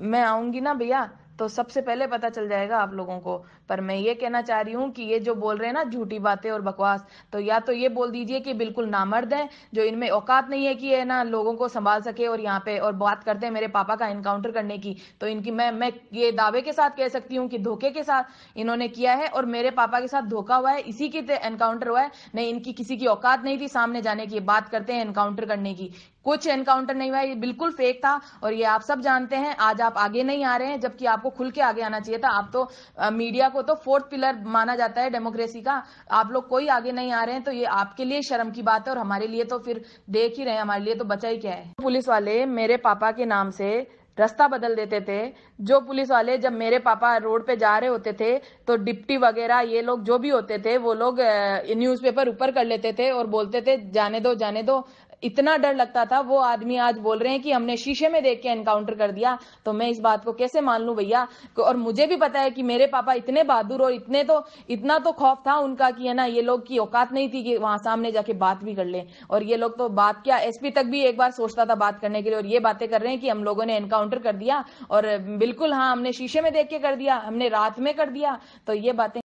मैं आऊंगी ना भैया तो सबसे पहले पता चल जाएगा आप लोगों को पर मैं ये कहना चाह रही हूँ कि ये जो बोल रहे हैं ना झूठी बातें और बकवास तो या तो ये बोल दीजिए कि बिल्कुल नामर्द है जो इनमें औकात नहीं है कि ये ना लोगों को संभाल सके और यहाँ पे और बात करते हैं मेरे पापा का इनकाउंटर करने की तो इनकी मैं मैं ये दावे के साथ कह सकती हूँ कि धोखे के साथ इन्होंने किया है और मेरे पापा के साथ धोखा हुआ है इसी के एनकाउंटर हुआ है नहीं इनकी किसी की औकात नहीं थी सामने जाने की बात करते हैं एनकाउंटर करने की कुछ एनकाउंटर नहीं हुआ ये बिल्कुल फेक था और ये आप सब जानते हैं आज आप आगे नहीं आ रहे हैं जबकि आपको आपको खुल के आगे आना चाहिए था आप तो मीडिया को तो फोर्थ पिलर माना जाता है डेमोक्रेसी का आप लोग कोई आगे नहीं आ रहे हैं तो ये आपके लिए शर्म की बात है और हमारे लिए तो फिर देख ही रहे हैं हमारे लिए तो बचा ही क्या है पुलिस वाले मेरे पापा के नाम से रास्ता बदल देते थे जो पुलिस वाले जब मेरे पापा रोड पे जा रहे होते थे तो डिप्टी वगैरह ये लोग जो भी होते थे वो लोग न्यूज़पेपर ऊपर कर लेते थे और बोलते थे जाने दो जाने दो इतना डर लगता था वो आदमी आज बोल रहे हैं कि हमने शीशे में देख के एनकाउंटर कर दिया तो मैं इस बात को कैसे मान लू भैया और मुझे भी पता है कि मेरे पापा इतने बहादुर और इतने तो इतना तो खौफ था उनका कि है ना ये लोग की औकात नहीं थी कि वहां सामने जाके बात भी कर ले और ये लोग तो बात क्या एसपी तक भी एक बार सोचता था बात करने के लिए और ये बातें कर रहे हैं कि हम लोगों ने एनकाउंटर काउंटर कर दिया और बिल्कुल हाँ हमने शीशे में देख के कर दिया हमने रात में कर दिया तो ये बातें